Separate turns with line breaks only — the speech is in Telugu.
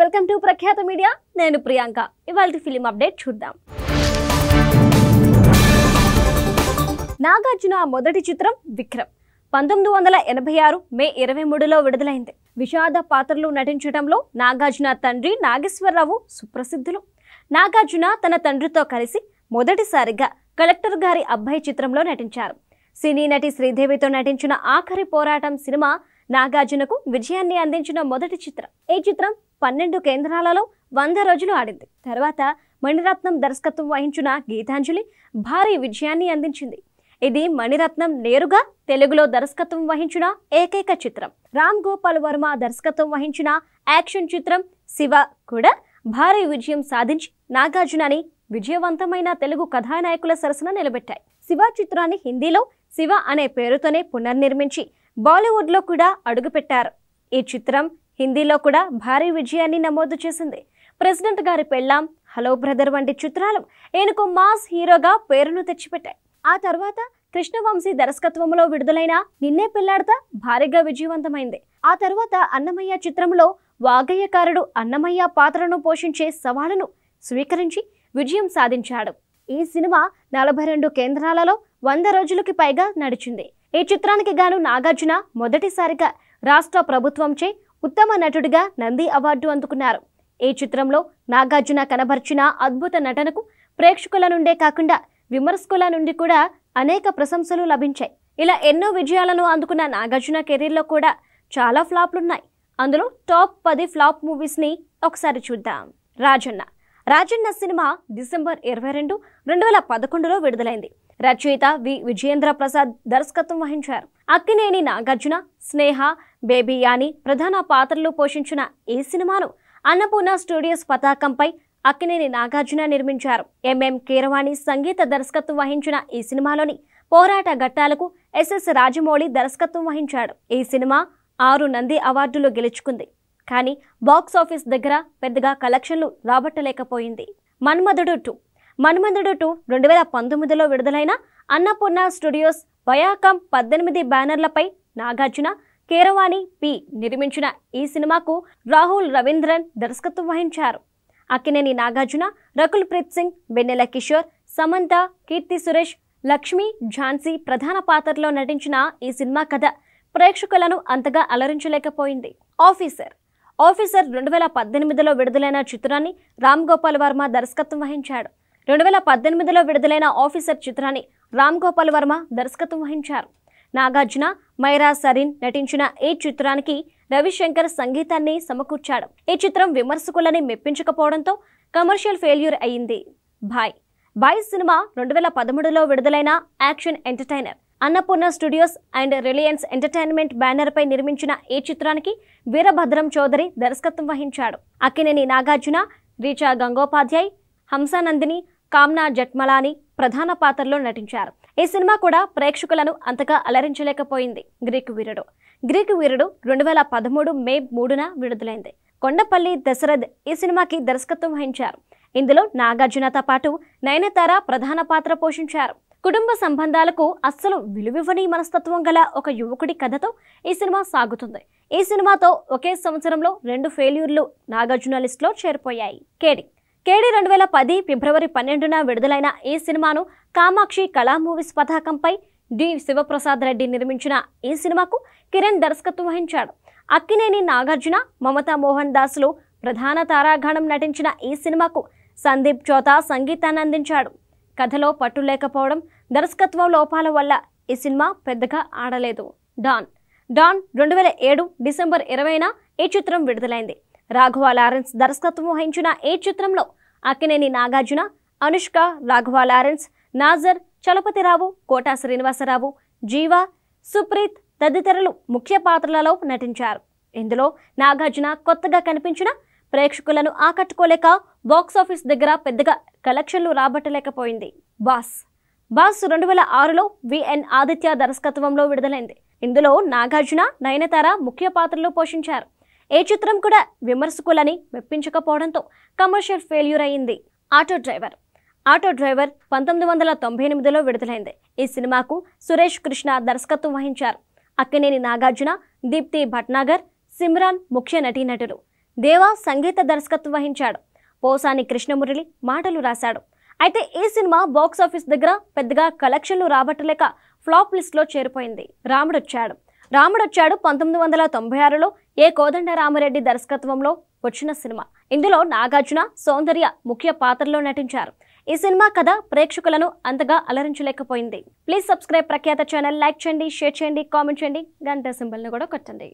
వెల్కమ్ టు ప్రఖ్యాత మీడియా నేను ప్రియాంక ఇవాళ ఫిలిం అప్డేట్ చూద్దాం నాగార్జున మొదటి చిత్రం విక్రమ్ పంతొమ్మిది వందల ఎనభై ఆరు మే ఇరవై మూడులో విడుదలైంది విషాద పాత్రలు నటించడంలో నాగార్జున తండ్రి నాగేశ్వరరావు సుప్రసిద్ధులు నాగార్జున తన తండ్రితో కలిసి మొదటిసారిగా కలెక్టర్ గారి అబ్బాయి చిత్రంలో నటించారు సినీ నటి శ్రీదేవితో నటించిన ఆఖరి పోరాటం సినిమా నాగార్జునకు విజయాన్ని అందించిన మొదటి చిత్రం ఈ చిత్రం పన్నెండు కేంద్రాలలో వంద రోజులు ఆడింది తర్వాత మణిరత్నం దర్శకత్వం వహించిన గీతాంజలి భారీ విజయాన్ని అందించింది ఇది మణిరత్నం నేరుగా తెలుగులో దర్శకత్వం వహించిన ఏకైక చిత్రం రామ్ గోపాల్ వర్మ దర్శకత్వం వహించిన యాక్షన్ చిత్రం శివ కూడా భారీ విజయం సాధించి నాగార్జునని విజయవంతమైన తెలుగు కథానాయకుల సరసన నిలబెట్టాయి శివ చిత్రాన్ని హిందీలో శివ అనే పేరుతోనే పునర్నిర్మించి బాలీవుడ్లో కూడా అడుగుపెట్టారు ఈ చిత్రం హిందీలో కూడా భారీ విజయాన్ని నమోదు చేసింది ప్రెసిడెంట్ గారి పెళ్ళాం హలో బ్రదర్ వంటి చిత్రాలు ఈయనకు మాస్ హీరోగా పేరును తెచ్చిపెట్టాయి ఆ తర్వాత కృష్ణవంశీ దర్శకత్వంలో విడుదలైన నిన్నే పిల్లాడతా భారీగా విజయవంతమైంది ఆ తర్వాత అన్నమయ్య చిత్రంలో వాగయ్యకారుడు అన్నమయ్య పాత్రను పోషించే సవాళ్ళను స్వీకరించి విజయం సాధించాడు ఈ సినిమా నలభై రెండు కేంద్రాలలో వంద రోజులకి పైగా నడిచింది ఈ చిత్రానికి గాను నాగార్జున మొదటిసారిగా రాష్ట్ర ప్రభుత్వంచే ఉత్తమ నటుడిగా నంది అవార్డు అందుకున్నారు ఈ చిత్రంలో నాగార్జున కనబర్చిన అద్భుత నటనకు ప్రేక్షకుల నుండే కాకుండా విమర్శకుల నుండి కూడా అనేక ప్రశంసలు లభించాయి ఇలా ఎన్నో విజయాలను అందుకున్న నాగార్జున కెరీర్లో కూడా చాలా ఫ్లాప్లున్నాయి అందులో టాప్ పది ఫ్లాప్ మూవీస్ని ఒకసారి చూద్దాం రాజన్న రాజన్న సినిమా డిసెంబర్ ఇరవై రెండు రెండు వేల పదకొండులో విడుదలైంది రచయిత వి విజయేంద్ర ప్రసాద్ దర్శకత్వం వహించారు అక్కినేని నాగార్జున స్నేహ బేబీ యాని ప్రధాన పాత్రలు పోషించిన ఈ సినిమాను అన్నపూర్ణ స్టూడియోస్ పతాకంపై అక్కినేని నాగార్జున నిర్మించారు ఎంఎం కీరవాణి సంగీత దర్శకత్వం వహించిన ఈ సినిమాలోని పోరాట ఘట్టాలకు ఎస్ఎస్ రాజమౌళి దర్శకత్వం వహించాడు ఈ సినిమా ఆరు నంది అవార్డులు గెలుచుకుంది కానీ బాక్సాఫీస్ దగ్గర పెద్దగా కలెక్షన్లు రాబట్టలేకపోయింది మన్మధుడు టూ మన్మందుడు టూ రెండు వేల పంతొమ్మిదిలో విడుదలైన అన్నపూర్ణ స్టూడియోస్ వయాకం పద్దెనిమిది బ్యానర్లపై నాగార్జున కేరవాణి పి నిర్మించిన ఈ సినిమాకు రాహుల్ రవీంద్రన్ దర్శకత్వం వహించారు అక్కినేని నాగార్జున రకుల్ ప్రీత్ సింగ్ బెన్నెల కిషోర్ సమంత కీర్తి సురేష్ లక్ష్మి ఝాన్సీ ప్రధాన పాత్రలో నటించిన ఈ సినిమా కథ ప్రేక్షకులను అంతగా అలరించలేకపోయింది ఆఫీసర్ ఆఫీసర్ రెండు వేల పద్దెనిమిదిలో విడుదలైన చిత్రాన్ని రామ్ గోపాల్ వర్మ దర్శకత్వం వహించాడు రెండు వేల పద్దెనిమిదిలో విడుదలైన ఆఫీసర్ చిత్రాన్ని రామ్ గోపాల్ వర్మ దర్శకత్వం వహించారు నాగార్జున మైరా సరీన్ నటించిన ఈ చిత్రానికి రవిశంకర్ సంగీతాన్ని సమకూర్చాడు ఈ చిత్రం విమర్శకులని మెప్పించకపోవడంతో కమర్షియల్ ఫెయిల్యూర్ అయింది భాయ్ భాయ్ సినిమా రెండు వేల పదమూడులో విడుదలైన action entertainer Annapurna studios and Reliance entertainment బ్యానర్పై నిర్మించిన ఈ చిత్రానికి వీరభద్రం చౌదరి దర్శకత్వం వహించాడు అక్కినేని నాగార్జున రీచా గంగోపాధ్యాయ్ హంసానందిని కామ్నా జట్మలాని ప్రధాన పాత్రలో నటించారు ఈ సినిమా కూడా ప్రేక్షకులను అంతగా అలరించలేకపోయింది గ్రీకు వీరుడు గ్రీకు వీరుడు రెండు వేల పదమూడు మే మూడున విడుదలైంది కొండపల్లి దశరథ్ ఈ సినిమాకి దర్శకత్వం వహించారు ఇందులో నాగార్జునతో పాటు నయనతార ప్రధాన పాత్ర పోషించారు కుటుంబ సంబంధాలకు అస్సలు విలువివ్వని మనస్తత్వం గల ఒక యువకుడి కథతో ఈ సినిమా సాగుతుంది ఈ సినిమాతో ఒకే సంవత్సరంలో రెండు ఫెయిల్యూర్లు నాగార్జున లిస్టులో చేరిపోయాయి కేడి కేడీ రెండు వేల పది ఫిబ్రవరి పన్నెండున విడుదలైన ఈ సినిమాను కామాక్షి కళా మూవీస్ పతాకంపై డి శివప్రసాద్ రెడ్డి నిర్మించిన ఈ సినిమాకు కిరణ్ దర్శకత్వం వహించాడు అక్కినేని నాగార్జున మమతా మోహన్ దాస్లు ప్రధాన తారాగణం నటించిన ఈ సినిమాకు సందీప్ చోతా సంగీతాన్ని అందించాడు కథలో పట్టు లేకపోవడం దర్శకత్వం లోపాల వల్ల ఈ సినిమా పెద్దగా ఆడలేదు డాన్ డాన్ రెండు వేల ఏడు డిసెంబర్ ఇరవైన ఈ చిత్రం విడుదలైంది రాఘవ లారెన్స్ దర్శకత్వం వహించిన ఏ చిత్రంలో అక్కినేని నాగార్జున అనుష్క రాఘవ లారెన్స్ నాజర్ చలపతిరావు కోటా శ్రీనివాసరావు జీవ సుప్రీత్ తదితరులు ముఖ్య పాత్రలలో నటించారు ఇందులో నాగార్జున కొత్తగా కనిపించిన ప్రేక్షకులను ఆకట్టుకోలేక బాక్సాఫీస్ దగ్గర పెద్దగా కలెక్షన్లు రాబట్టలేకపోయింది బాస్ బాస్ రెండు వేల ఆరులో విఎన్ ఆదిత్య దర్శకత్వంలో విడుదలైంది ఇందులో నాగార్జున నయనతార ముఖ్య పాత్రలు పోషించారు ఏ చిత్రం కూడా విమర్శకులని మెప్పించకపోవడంతో కమర్షియల్ ఫెయిల్యూర్ అయింది ఆటో డ్రైవర్ ఆటో డ్రైవర్ పంతొమ్మిది వందల తొంభై ఎనిమిదిలో విడుదలైంది ఈ సినిమాకు సురేష్ కృష్ణ దర్శకత్వం వహించారు అక్కినేని నాగార్జున దీప్తి భట్నాగర్ సిమ్రాన్ ముఖ్య నటీనటులు దేవా సంగీత దర్శకత్వం వహించాడు పోసాని కృష్ణమురళి మాటలు రాశాడు అయితే ఈ సినిమా బాక్సాఫీస్ దగ్గర పెద్దగా కలెక్షన్లు రాబట్టలేక ఫ్లాప్ లిస్ట్లో చేరిపోయింది రాముడొచ్చాడు రాముడు వచ్చాడు పంతొమ్మిది వందల తొంభై ఆరులో ఏ కోదండరామరెడ్డి దర్శకత్వంలో వచ్చిన సినిమా ఇందులో నాగార్జున సౌందర్య ముఖ్య పాత్రలో నటించారు ఈ సినిమా కథ ప్రేక్షకులను అంతగా అలరించలేకపోయింది ప్లీజ్ సబ్స్క్రైబ్ ప్రఖ్యాత ఛానల్ లైక్ చేయండి షేర్ చేయండి కామెంట్ చేయండి గంట సింబల్ను కూడా కొట్టండి